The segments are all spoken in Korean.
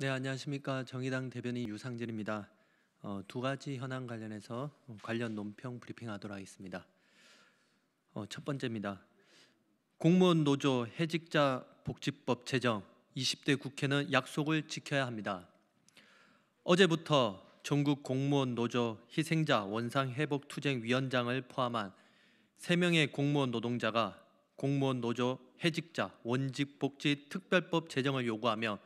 네, 안녕하십니까. 정의당 대변인 유상진입니다. 어, 두 가지 현안 관련해서 관련 논평 브리핑하도록 하겠습니다. 어, 첫 번째입니다. 공무원 노조 해직자 복지법 제정 20대 국회는 약속을 지켜야 합니다. 어제부터 전국 공무원 노조 희생자 원상 회복 투쟁 위원장을 포함한 3명의 공무원 노동자가 공무원 노조 해직자 원직 복지 특별법 제정을 요구하며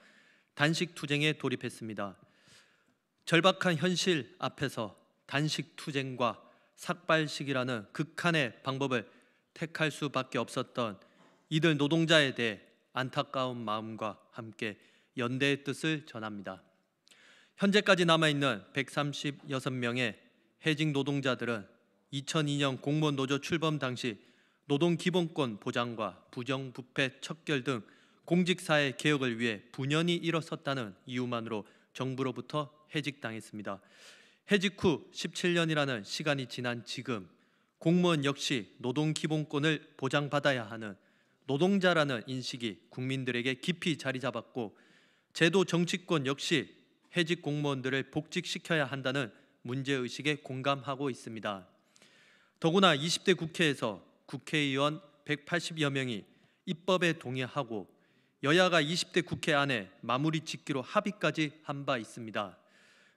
단식 투쟁에 돌입했습니다. 절박한 현실 앞에서 단식 투쟁과 삭발식이라는 극한의 방법을 택할 수밖에 없었던 이들 노동자에 대해 안타까운 마음과 함께 연대의 뜻을 전합니다. 현재까지 남아있는 136명의 해직 노동자들은 2002년 공무원 노조 출범 당시 노동기본권 보장과 부정부패 척결 등 공직사회 개혁을 위해 분연히 일어섰다는 이유만으로 정부로부터 해직당했습니다. 해직 후 17년이라는 시간이 지난 지금 공무원 역시 노동 기본권을 보장받아야 하는 노동자라는 인식이 국민들에게 깊이 자리 잡았고 제도 정치권 역시 해직 공무원들을 복직시켜야 한다는 문제의식에 공감하고 있습니다. 더구나 20대 국회에서 국회의원 180여 명이 입법에 동의하고 여야가 20대 국회 안에 마무리 짓기로 합의까지 한 바 있습니다.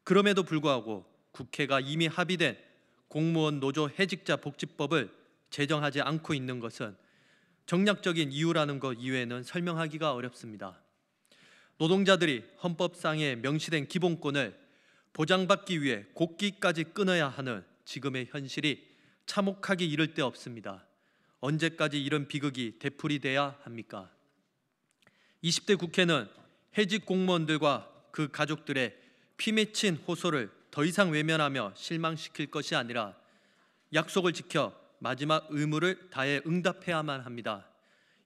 그럼에도 불구하고 국회가 이미 합의된 공무원 노조 해직자 복지법을 제정하지 않고 있는 것은 정략적인 이유라는 것 이외에는 설명하기가 어렵습니다. 노동자들이 헌법상에 명시된 기본권을 보장받기 위해 곡기까지 끊어야 하는 지금의 현실이 참혹하기 이를 데 없습니다. 언제까지 이런 비극이 되풀이돼야 합니까? 20대 국회는 해직 공무원들과 그 가족들의 피 맺힌 호소를 더 이상 외면하며 실망시킬 것이 아니라 약속을 지켜 마지막 의무를 다해 응답해야만 합니다.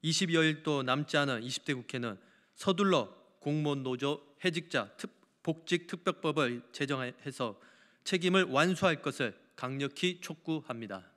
20여일도 남지 않은 20대 국회는 서둘러 공무원 노조 해직자 복직 특별법을 제정해서 책임을 완수할 것을 강력히 촉구합니다.